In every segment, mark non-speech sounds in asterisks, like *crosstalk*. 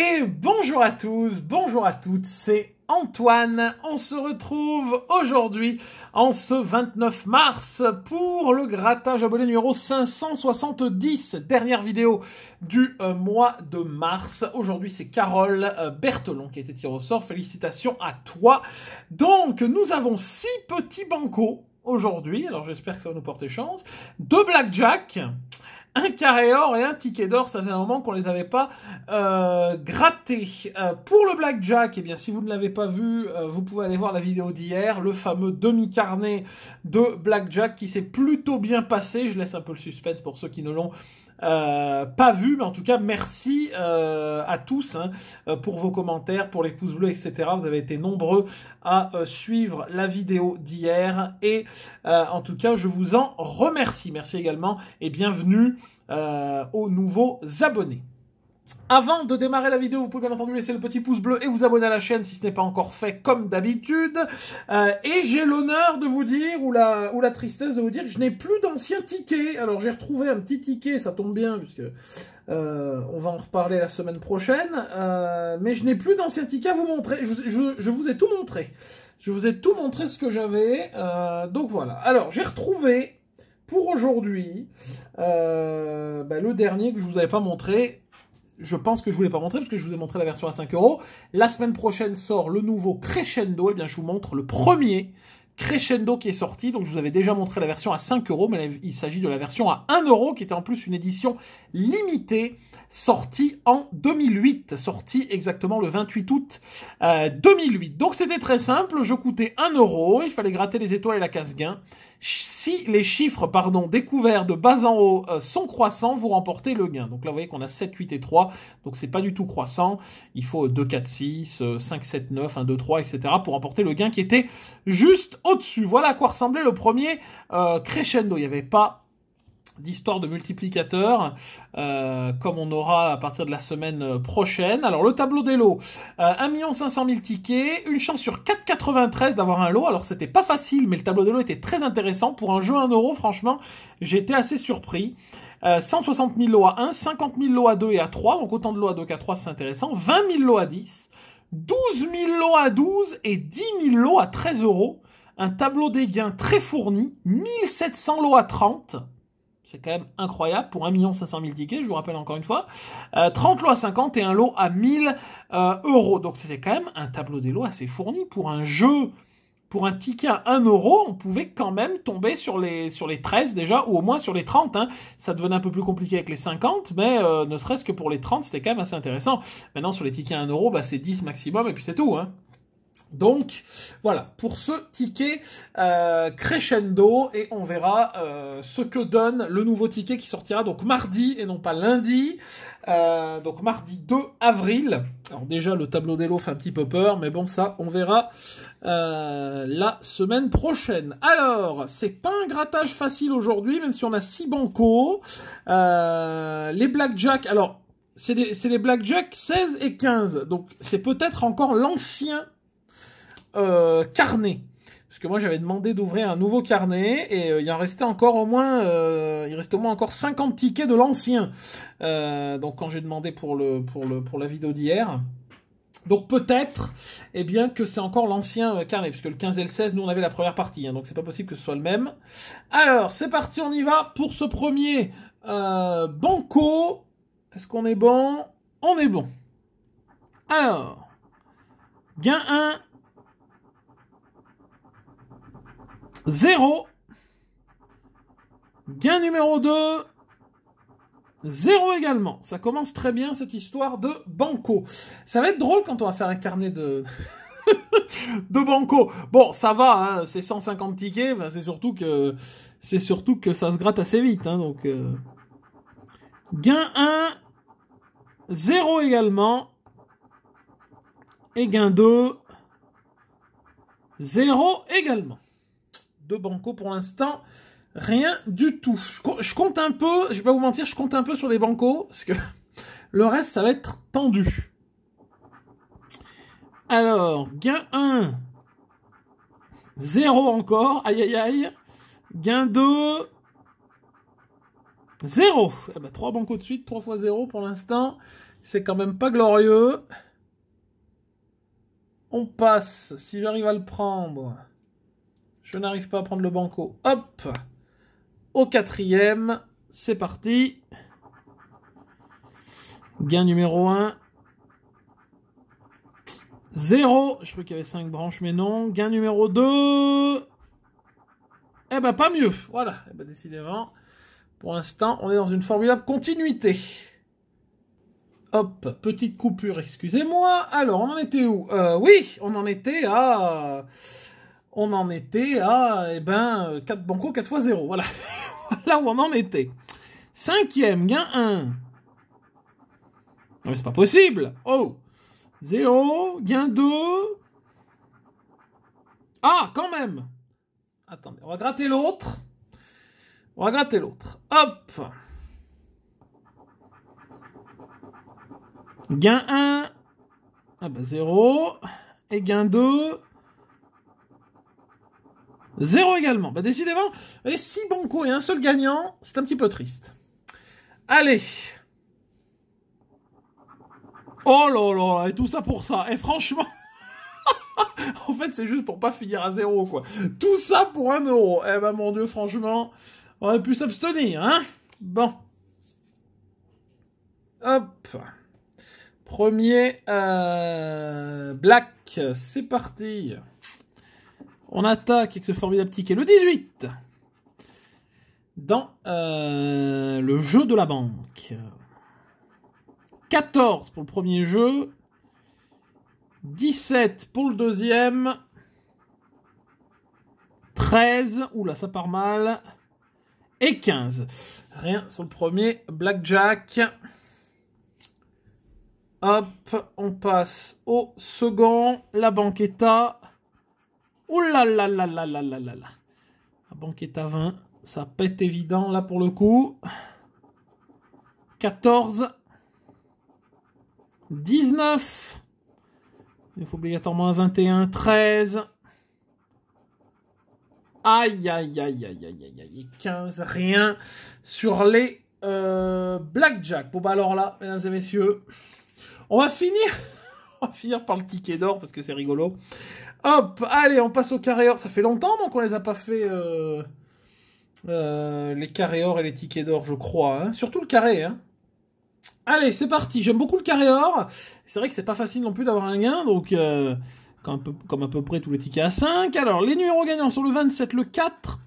Et bonjour à tous, bonjour à toutes, c'est Antoine. On se retrouve aujourd'hui, en ce 29 mars, pour le grattage abonné numéro 570, dernière vidéo du euh, mois de mars. Aujourd'hui, c'est Carole euh, qui était été tirée au sort. Félicitations à toi. Donc, nous avons six petits bancos aujourd'hui. Alors, j'espère que ça va nous porter chance. Deux blackjack un carré or et un ticket d'or. Ça fait un moment qu'on les avait pas euh, grattés. Euh, pour le blackjack, et eh bien si vous ne l'avez pas vu, euh, vous pouvez aller voir la vidéo d'hier, le fameux demi-carnet de blackjack qui s'est plutôt bien passé. Je laisse un peu le suspense pour ceux qui ne l'ont euh, pas vu, mais en tout cas, merci euh, à tous hein, euh, pour vos commentaires, pour les pouces bleus, etc. Vous avez été nombreux à suivre la vidéo d'hier et en tout cas, je vous en remercie. Merci également et bienvenue aux nouveaux abonnés. Avant de démarrer la vidéo, vous pouvez bien entendu laisser le petit pouce bleu et vous abonner à la chaîne si ce n'est pas encore fait comme d'habitude. Euh, et j'ai l'honneur de vous dire, ou la, ou la tristesse de vous dire, je n'ai plus d'anciens tickets. Alors j'ai retrouvé un petit ticket, ça tombe bien, puisque euh, on va en reparler la semaine prochaine. Euh, mais je n'ai plus d'ancien tickets à vous montrer. Je, vous ai tout montré. Je vous ai tout montré ce que j'avais. Euh, donc voilà. Alors j'ai retrouvé pour aujourd'hui bah, le dernier que je vous avais pas montré je pense que je ne vous l'ai pas montré parce que je vous ai montré la version à 5 euros. La semaine prochaine sort le nouveau Crescendo. Et eh bien, je vous montre le premier Crescendo qui est sorti. Donc, je vous avais déjà montré la version à 5 euros, mais il s'agit de la version à 1 euro qui était en plus une édition limitée sortie en 2008, sortie exactement le 28 août 2008. Euh, Donc, c'était très simple. Je coûtais 1 euro. Il fallait gratter les étoiles et la casse-gain. Si les chiffres pardon, découverts de bas en haut euh, sont croissants, vous remportez le gain. Donc là, vous voyez qu'on a 7, 8 et 3. Donc c'est pas du tout croissant. Il faut 2, 4, 6, 5, 7, 9, 1, 2, 3, etc. pour remporter le gain qui était juste au-dessus. Voilà à quoi ressemblait le premier euh, crescendo. Il n'y avait pas d'histoire de multiplicateur, euh, comme on aura à partir de la semaine euh, prochaine. Alors le tableau des lots, euh, 1 500 000 tickets, une chance sur 4,93 d'avoir un lot. Alors c'était pas facile, mais le tableau des lots était très intéressant. Pour un jeu 1 euro, franchement, j'étais assez surpris. Euh, 160 000 lots à 1, 50 000 lots à 2 et à 3, donc autant de lots à 2 qu'à 3, c'est intéressant. 20 000 lots à 10, 12 000 lots à 12 et 10 000 lots à 13 euros. Un tableau des gains très fourni, 1700 lots à 30, c'est quand même incroyable pour 1 500 000 tickets, je vous rappelle encore une fois. 30 euh, lots à 50 et un lot à 1000 000 euh, euros. Donc c'était quand même un tableau des lots assez fourni pour un jeu. Pour un ticket à 1 euro, on pouvait quand même tomber sur les, sur les 13 déjà, ou au moins sur les 30. Hein. Ça devenait un peu plus compliqué avec les 50, mais euh, ne serait-ce que pour les 30, c'était quand même assez intéressant. Maintenant, sur les tickets à 1 euro, bah, c'est 10 maximum, et puis c'est tout. Hein. Donc voilà pour ce ticket euh, crescendo et on verra euh, ce que donne le nouveau ticket qui sortira donc mardi et non pas lundi. Euh, donc mardi 2 avril. Alors déjà le tableau des lots fait un petit peu peur mais bon ça on verra la semaine prochaine. Alors c'est pas un grattage facile aujourd'hui même si on a 6 bancos. les blackjack alors c'est les blackjack 16 et 15 donc c'est peut-être encore l'ancien euh, carnet. Parce que moi j'avais demandé d'ouvrir un nouveau carnet et euh, il en restait encore au moins, euh, il restait au moins encore 50 tickets de l'ancien. donc quand j'ai demandé pour le pour le pour la vidéo d'hier. Donc peut-être, eh bien que c'est encore l'ancien carnet, puisque le 15 et le 16, nous on avait la première partie, hein. donc c'est pas possible que ce soit le même. Alors c'est parti, on y va pour ce premier banco. Est-ce qu'on est bon On est bon. Alors, gain 1, 0. Gain numéro 2. 0 également. Ça commence très bien cette histoire de Banco. Ça va être drôle quand on va faire un carnet de... *laughs* Banco. Bon, ça va, hein, c'est 150 tickets, c'est surtout que c'est surtout que ça se gratte assez vite. Hein, donc, euh. Gain 1, 0 également. Et gain 2, 0 également de Banco pour l'instant. Rien du tout. Je, compte un peu, je vais pas vous mentir, je compte un peu sur les Banco, parce que *laughs* le reste, ça va être tendu. Alors, gain 1, 0 encore, aïe aïe aïe. Gain 2, 0. Eh ben, 3 bancos de suite, 3 fois 0 pour l'instant. C'est quand même pas glorieux. On passe, si j'arrive à le prendre. Je n'arrive pas à prendre le banco. Hop Au quatrième, c'est parti. Gain numéro 1. 0. Je crois qu'il y avait 5 branches, mais non. Gain numéro 2. Eh ben, pas mieux. Voilà. Eh ben, décidément, pour l'instant, on est dans une formidable continuité. Hop, petite coupure, excusez-moi. Alors, on en était où euh, Oui, on en était à on en était à eh ben, 4 Banco 4 fois 0. Voilà. voilà *laughs* où on en était. Cinquième, gain 1. Non c'est pas possible Oh 0, gain 2. Ah, quand même Attendez, on va gratter l'autre. On va gratter l'autre. Hop Gain 1. Ah bah 0. Et gain 2. Zéro également. Bah décidément, et six bons coups et un seul gagnant, c'est un petit peu triste. Allez. Oh là là, et tout ça pour ça. Et franchement... *laughs* en fait, c'est juste pour pas finir à zéro, quoi. Tout ça pour un euro. Eh ben, mon Dieu, franchement, on aurait pu s'abstenir, hein Bon. Hop. Premier euh, black, c'est parti. On attaque avec ce formidable ticket le 18 dans euh, le jeu de la banque. 14 pour le premier jeu, 17 pour le deuxième, 13, oula ça part mal, et 15. Rien sur le premier, Blackjack. Hop, on passe au second, la banque à... Ouh là là là là là là là là. La banque est à 20. Ça pète évident là pour le coup. 14. 19. Il faut obligatoirement un 21. 13. Aïe, aïe, aïe, aïe, aïe, aïe, aïe. 15, rien sur les euh, Blackjack. Bon, bah alors là, mesdames et messieurs, on va finir, *laughs* on va finir par le ticket d'or parce que c'est rigolo. Hop, allez, on passe au carré or. Ça fait longtemps donc on les a pas fait euh, euh, les carrés or et les tickets d'or, je crois. Hein. Surtout le carré. Hein. Allez, c'est parti. J'aime beaucoup le carré or. C'est vrai que c'est pas facile non plus d'avoir un gain, donc euh, comme, à peu, près tous les tickets à 5. Alors, les numéros gagnants sont le 27, le 4,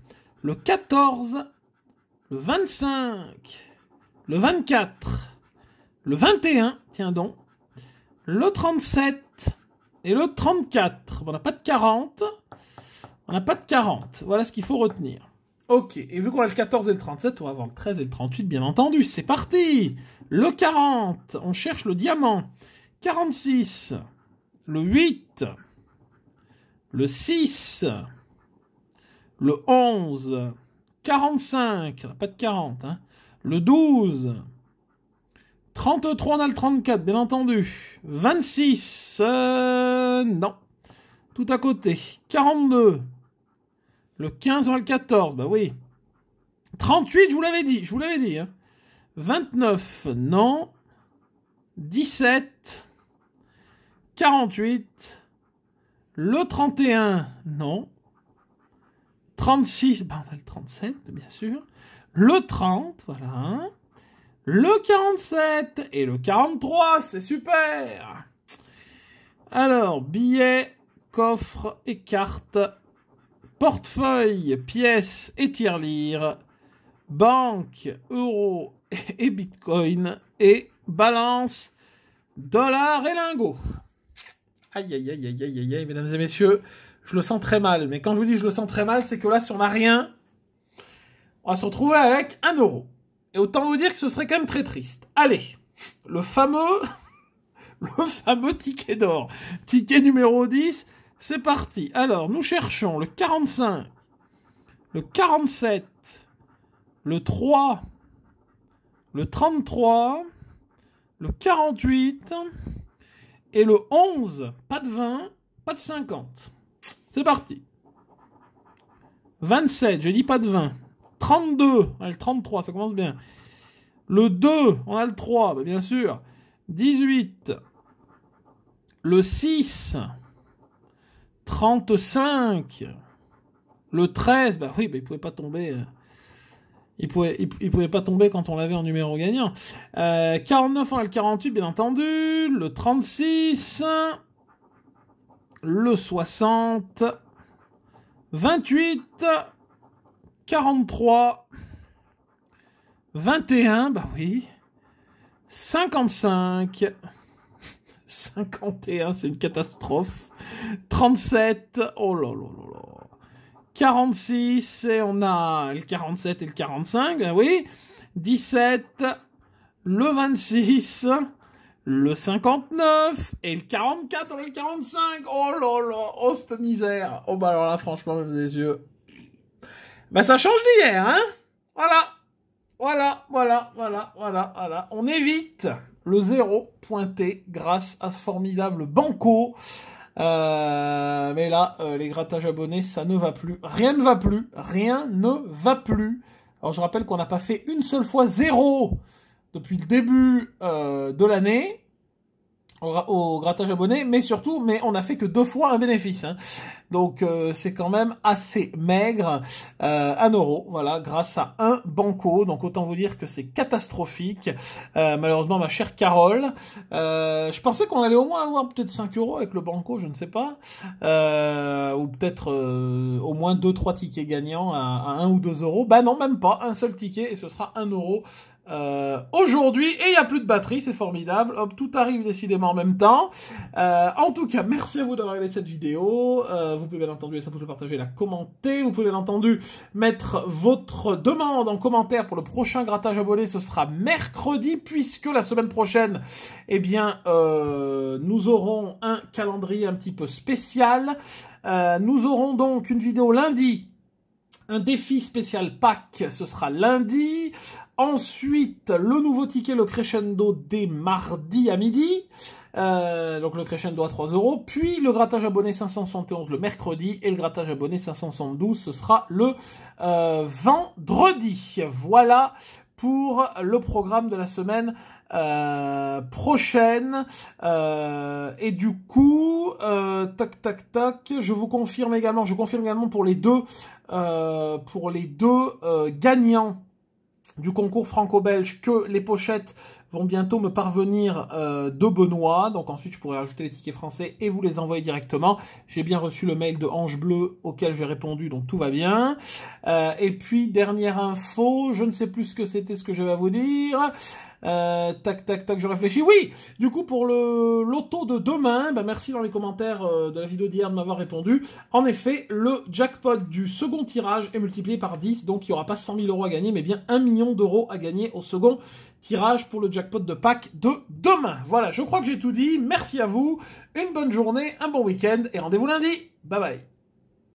le 14, le 25, le 24, le 21, tiens donc, le 37, et le 34. On n'a pas de 40. On n'a pas de 40. Voilà ce qu'il faut retenir. Ok, et vu qu'on a le 14 et le 37, on va avoir le 13 et le 38, bien entendu. C'est parti Le 40, on cherche le diamant. 46, le 8, le 6, le 11, 45, on n'a pas de 40, hein. le 12, 33, on a le 34, bien entendu. 26, euh, non. Tout à côté. 42. Le 15, on a le 14, bah oui. 38, je vous l'avais dit, je vous l'avais dit. 29, hein. non. 17. 48. Le 31, non. 36, bah on a le 37, bien sûr. Le 30, voilà le 47 et le 43, c'est super Alors, billets, coffre et cartes, portefeuille, pièces et tirelire, banque, euro et bitcoin, et balance, dollars et lingots. Aïe, aïe, aïe, aïe, aïe, aïe, mesdames et messieurs, je le sens très mal. Mais quand je vous dis je le sens très mal, c'est que là, si on n'a rien, on va se retrouver avec un euro. Et autant vous dire que ce serait quand même très triste. Allez, le fameux, *laughs* le fameux ticket d'or. Ticket numéro 10, c'est parti. Alors, nous cherchons le 45, le 47, le 3, le 33, le 48 et le 11. Pas de 20, pas de 50. C'est parti. 27, je dis pas de 20. 32, on a le 33, ça commence bien. Le 2, on a le 3, bah, bien sûr. 18, le 6, 35, le 13, bah oui, bah il pouvait pas tomber. Euh, il pouvait, pouvait pas tomber quand on l'avait en numéro gagnant. 49, euh, on a le 48, bien entendu. Le 36, le 60, 28, 43, 21, bah oui, 55, 51, c'est une catastrophe, 37, oh là là là là, 46, et on a le 47 et le 45, ben bah oui, 17, le 26, le 59 et le 44 et le 45. Oh là là, oh cette misère. Oh bah alors là franchement même des yeux. Ben, ça change d'hier, hein Voilà. Voilà, voilà, voilà, voilà, voilà. On évite le zéro pointé grâce à ce formidable banco. Euh, mais là, euh, les grattages abonnés, ça ne va plus. Rien ne va plus. Rien ne va plus. Alors je rappelle qu'on n'a pas fait une seule fois zéro depuis le début euh, de l'année au grattage abonné, mais surtout, mais on n'a fait que deux fois un bénéfice. Hein. Donc euh, c'est quand même assez maigre, euh, un euro, voilà, grâce à un banco. Donc autant vous dire que c'est catastrophique. Euh, malheureusement, ma chère Carole, euh, je pensais qu'on allait au moins avoir peut-être 5 euros avec le banco, je ne sais pas, euh, ou peut-être au moins 2-3 tickets gagnants à, à 1 ou 2 euros. Bah non, même pas, un seul ticket et ce sera 1 euro. Euh, aujourd'hui et il n'y a plus de batterie, c'est formidable. Hop, tout arrive décidément en même temps. Euh, en tout cas, merci à vous d'avoir regardé cette vidéo. Euh, vous pouvez bien entendu laisser un pouce, le partager, la commenter. Vous pouvez bien entendu mettre votre demande en commentaire pour le prochain grattage abonné. Ce sera mercredi puisque la semaine prochaine, eh bien, euh, nous aurons un calendrier un petit peu spécial. Euh, nous aurons donc une vidéo lundi un défi spécial Pâques, ce sera lundi. Ensuite, le nouveau ticket, le crescendo, dès mardi à midi. Euh, donc le crescendo à 3 euros. Puis le grattage abonné 571 le mercredi. Et le grattage abonné 572, ce sera le euh, vendredi. Voilà pour le programme de la semaine euh, prochaine. et du coup, tac, tac, tac, je vous confirme également, je confirme également pour les deux euh, pour les deux euh, gagnants du concours franco-belge que les pochettes vont bientôt me parvenir euh, de Benoît. Donc ensuite, je pourrai ajouter les tickets français et vous les envoyer directement. J'ai bien reçu le mail de Ange Bleu auquel j'ai répondu, donc tout va bien. Euh, et puis, dernière info, je ne sais plus ce que c'était ce que je vais vous dire. Euh, tac, tac, tac, je réfléchis. Oui, du coup, pour le loto de demain, ben, merci dans les commentaires de la vidéo d'hier de m'avoir répondu. En effet, le jackpot du second tirage est multiplié par 10, donc il n'y aura pas 100 000 euros à gagner, mais bien 1 million d'euros à gagner au second tirage pour le jackpot de Pâques de demain. Voilà, je crois que j'ai tout dit. Merci à vous. Une bonne journée, un bon week-end et rendez-vous lundi. Bye bye.